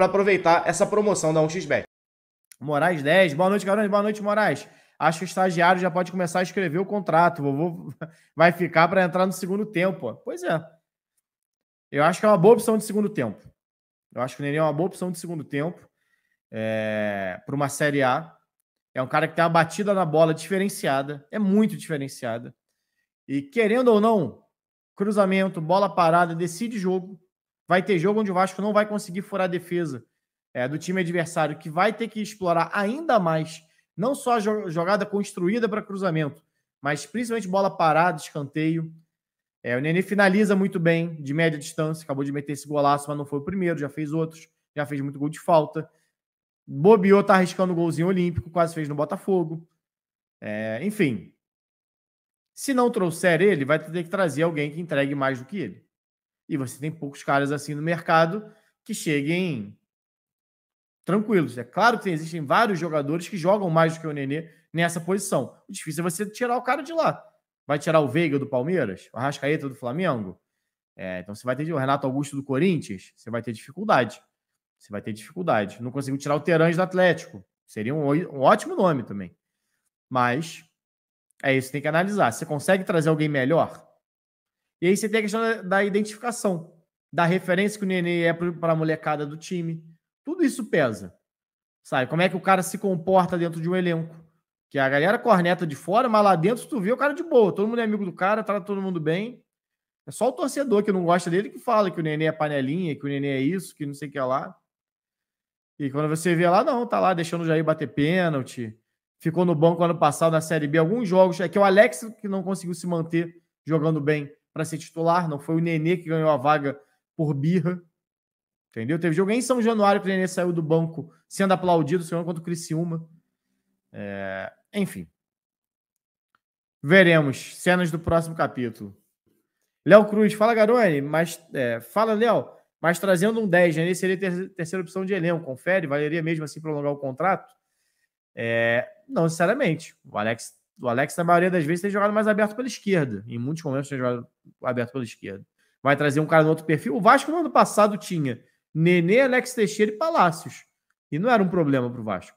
para aproveitar essa promoção da 1xBet. Moraes 10, boa noite, Garone, boa noite, Moraes. Acho que o estagiário já pode começar a escrever o contrato. Vovô vai ficar para entrar no segundo tempo. Pois é. Eu acho que é uma boa opção de segundo tempo. Eu acho que o Nenê é uma boa opção de segundo tempo é... para uma Série A. É um cara que tem uma batida na bola diferenciada. É muito diferenciada. E querendo ou não, cruzamento, bola parada, decide jogo. Vai ter jogo onde o Vasco não vai conseguir furar a defesa é, do time adversário, que vai ter que explorar ainda mais, não só a jogada construída para cruzamento, mas principalmente bola parada, escanteio. É, o Nenê finaliza muito bem, de média distância, acabou de meter esse golaço, mas não foi o primeiro, já fez outros, já fez muito gol de falta. Bobiou, tá arriscando o golzinho olímpico, quase fez no Botafogo. É, enfim, se não trouxer ele, vai ter que trazer alguém que entregue mais do que ele. E você tem poucos caras assim no mercado que cheguem tranquilos. É claro que existem vários jogadores que jogam mais do que o Nenê nessa posição. O difícil é você tirar o cara de lá. Vai tirar o Veiga do Palmeiras? O Arrascaeta do Flamengo? É, então você vai ter o Renato Augusto do Corinthians? Você vai ter dificuldade. Você vai ter dificuldade. Não conseguiu tirar o Terange do Atlético. Seria um, um ótimo nome também. Mas é isso, tem que analisar. Você consegue trazer alguém melhor? E aí você tem a questão da, da identificação, da referência que o Nenê é para a molecada do time. Tudo isso pesa. Sabe? Como é que o cara se comporta dentro de um elenco. Que a galera corneta de fora, mas lá dentro tu vê o cara é de boa. Todo mundo é amigo do cara, trata todo mundo bem. É só o torcedor que não gosta dele que fala que o Nenê é panelinha, que o Nenê é isso, que não sei o que é lá. E quando você vê lá, não, tá lá deixando o Jair bater pênalti. Ficou no banco ano passado na Série B. Alguns jogos. É que o Alex que não conseguiu se manter jogando bem para ser titular, não foi o Nenê que ganhou a vaga por birra. Entendeu? Teve jogo em São Januário que o Nenê saiu do banco sendo aplaudido, se não contra o Criciúma. É, enfim. Veremos. Cenas do próximo capítulo. Léo Cruz, fala Garone, mas é, fala Léo, mas trazendo um 10, Nenê seria ter, terceira opção de elenco, confere, valeria mesmo assim prolongar o contrato? É, não necessariamente. O Alex o Alex, na maioria das vezes, tem jogado mais aberto pela esquerda. Em muitos momentos tem jogado aberto pela esquerda. Vai trazer um cara no outro perfil. O Vasco no ano passado tinha Nenê, Alex Teixeira e Palácios. E não era um problema para o Vasco.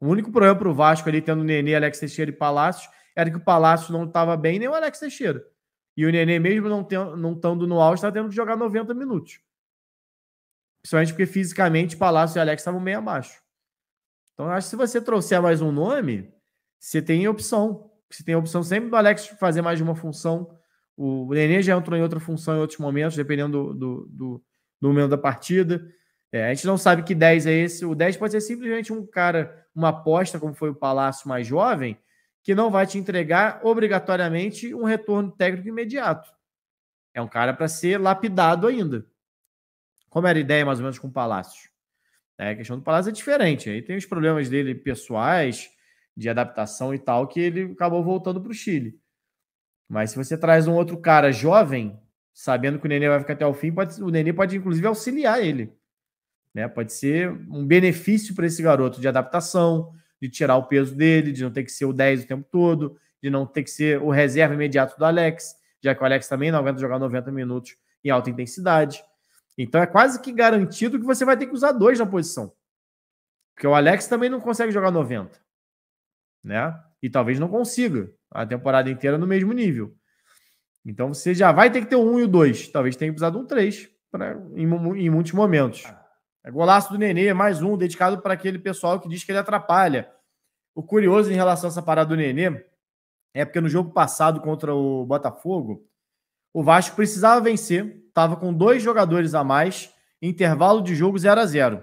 O único problema para o Vasco ali, tendo Nenê, Alex Teixeira e Palácios, era que o Palácio não estava bem, nem o Alex Teixeira. E o Nenê, mesmo não, tendo, não estando no auge, está tendo que jogar 90 minutos. Principalmente porque fisicamente Palácio e Alex estavam meio abaixo. Então, acho que se você trouxer mais um nome, você tem opção. Você tem a opção sempre do Alex fazer mais de uma função. O Nenê já entrou em outra função em outros momentos, dependendo do, do, do, do momento da partida. É, a gente não sabe que 10 é esse. O 10 pode ser simplesmente um cara, uma aposta, como foi o Palácio mais jovem, que não vai te entregar obrigatoriamente um retorno técnico imediato. É um cara para ser lapidado ainda. Como era a ideia, mais ou menos, com o Palácio? É, a questão do Palácio é diferente. Aí tem os problemas dele pessoais, de adaptação e tal, que ele acabou voltando para o Chile. Mas se você traz um outro cara jovem, sabendo que o Nenê vai ficar até o fim, pode, o Nenê pode inclusive auxiliar ele. Né? Pode ser um benefício para esse garoto de adaptação, de tirar o peso dele, de não ter que ser o 10 o tempo todo, de não ter que ser o reserva imediato do Alex, já que o Alex também não aguenta jogar 90 minutos em alta intensidade. Então é quase que garantido que você vai ter que usar dois na posição. Porque o Alex também não consegue jogar 90 né? E talvez não consiga a temporada inteira no mesmo nível. Então você já vai ter que ter um 1 e o 2. Talvez tenha precisado um 3 pra, em, em muitos momentos. Ah. É golaço do Nenê, mais um, dedicado para aquele pessoal que diz que ele atrapalha. O curioso em relação a essa parada do Nenê é porque no jogo passado contra o Botafogo, o Vasco precisava vencer, estava com dois jogadores a mais, intervalo de jogo 0 a 0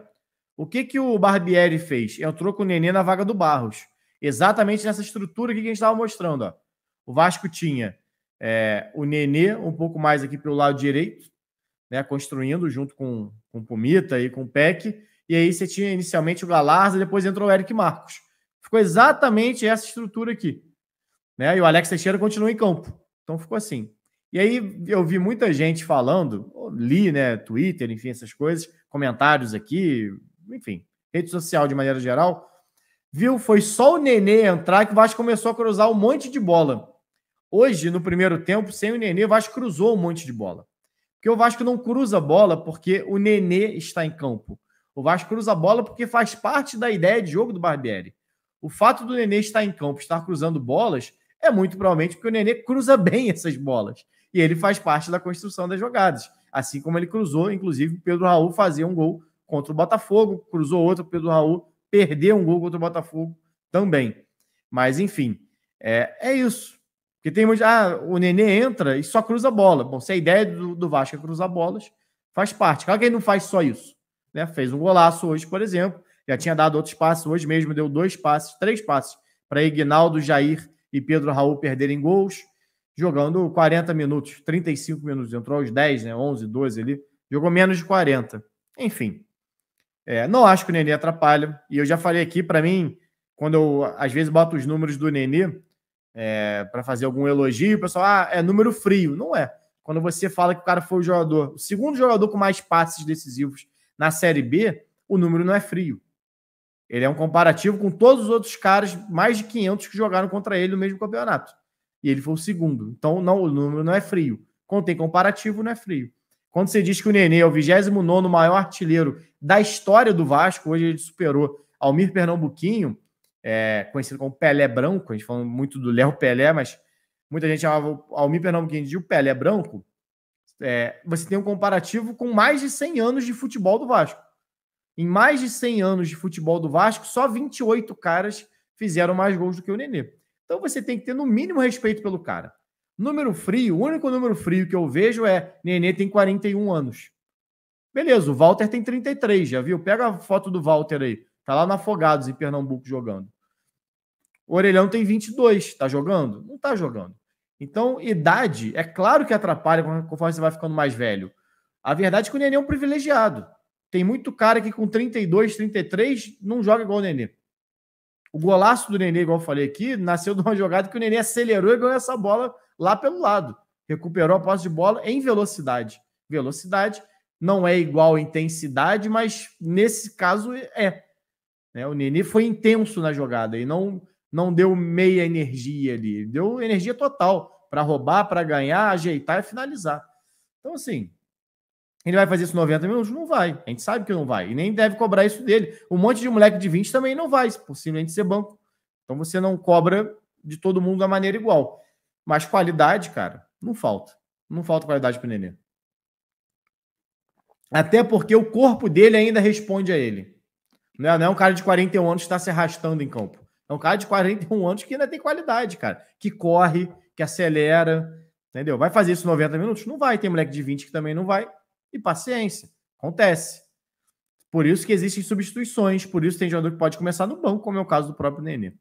O que, que o Barbieri fez? Entrou com o Nenê na vaga do Barros exatamente nessa estrutura que a gente estava mostrando. Ó. O Vasco tinha é, o Nenê um pouco mais aqui pelo lado direito, né, construindo junto com, com o Pumita e com o Peck. E aí você tinha inicialmente o Galarza, depois entrou o Eric Marcos. Ficou exatamente essa estrutura aqui. Né? E o Alex Teixeira continua em campo. Então ficou assim. E aí eu vi muita gente falando, li, né, Twitter, enfim, essas coisas, comentários aqui, enfim, rede social de maneira geral, viu? Foi só o Nenê entrar que o Vasco começou a cruzar um monte de bola. Hoje, no primeiro tempo, sem o Nenê, o Vasco cruzou um monte de bola. Porque o Vasco não cruza bola porque o Nenê está em campo. O Vasco cruza a bola porque faz parte da ideia de jogo do Barbieri. O fato do Nenê estar em campo, estar cruzando bolas, é muito provavelmente porque o Nenê cruza bem essas bolas. E ele faz parte da construção das jogadas. Assim como ele cruzou, inclusive, Pedro Raul fazia um gol contra o Botafogo, cruzou outro, Pedro Raul perder um gol contra o Botafogo também. Mas, enfim, é, é isso. Porque tem muito. Ah, o Nenê entra e só cruza a bola. Bom, se a ideia do, do Vasco é cruzar bolas, faz parte. Claro que ele não faz só isso. Né? Fez um golaço hoje, por exemplo. Já tinha dado outros passos hoje mesmo, deu dois passes, três passes para Ignaldo, Jair e Pedro Raul perderem gols. Jogando 40 minutos, 35 minutos, entrou aos 10, né? 11, 12 ali. Jogou menos de 40. Enfim, é, não acho que o Nenê atrapalha. E eu já falei aqui, para mim, quando eu às vezes boto os números do Nenê é, para fazer algum elogio, o pessoal, ah, é número frio. Não é. Quando você fala que o cara foi o jogador, o segundo jogador com mais passes decisivos na Série B, o número não é frio. Ele é um comparativo com todos os outros caras, mais de 500 que jogaram contra ele no mesmo campeonato. E ele foi o segundo. Então, não, o número não é frio. Quando tem comparativo, não é frio. Quando você diz que o Nenê é o 29 maior artilheiro da história do Vasco, hoje ele superou Almir Pernambuquinho, é, conhecido como Pelé Branco, a gente fala muito do Léo Pelé, mas muita gente chamava Almir Pernambuquinho de o Pelé Branco. É, você tem um comparativo com mais de 100 anos de futebol do Vasco. Em mais de 100 anos de futebol do Vasco, só 28 caras fizeram mais gols do que o Nenê. Então você tem que ter no mínimo respeito pelo cara. Número frio, o único número frio que eu vejo é Nenê tem 41 anos. Beleza, o Walter tem 33, já viu? Pega a foto do Walter aí. Tá lá na Afogados, em Pernambuco, jogando. O Orelhão tem 22, tá jogando? Não tá jogando. Então, idade, é claro que atrapalha conforme você vai ficando mais velho. A verdade é que o Nenê é um privilegiado. Tem muito cara que com 32, 33 não joga igual o Nenê. O golaço do Nenê, igual eu falei aqui, nasceu de uma jogada que o Nenê acelerou e ganhou essa bola lá pelo lado. Recuperou a posse de bola em velocidade. Velocidade não é igual intensidade, mas nesse caso é. Né, o Nenê foi intenso na jogada e não, não deu meia energia ali. Deu energia total para roubar, para ganhar, ajeitar e finalizar. Então, assim, ele vai fazer isso 90 minutos? Não vai. A gente sabe que não vai. E nem deve cobrar isso dele. Um monte de moleque de 20 também não vai, por simplesmente ser banco. Então você não cobra de todo mundo da maneira igual. Mas qualidade, cara, não falta. Não falta qualidade pro Nenê. Até porque o corpo dele ainda responde a ele. Não é, não é um cara de 41 anos que está se arrastando em campo. É um cara de 41 anos que ainda tem qualidade, cara. Que corre, que acelera, entendeu? Vai fazer isso 90 minutos? Não vai. Tem moleque de 20 que também não vai. E paciência. Acontece. Por isso que existem substituições, por isso tem jogador que pode começar no banco, como é o caso do próprio Nenê.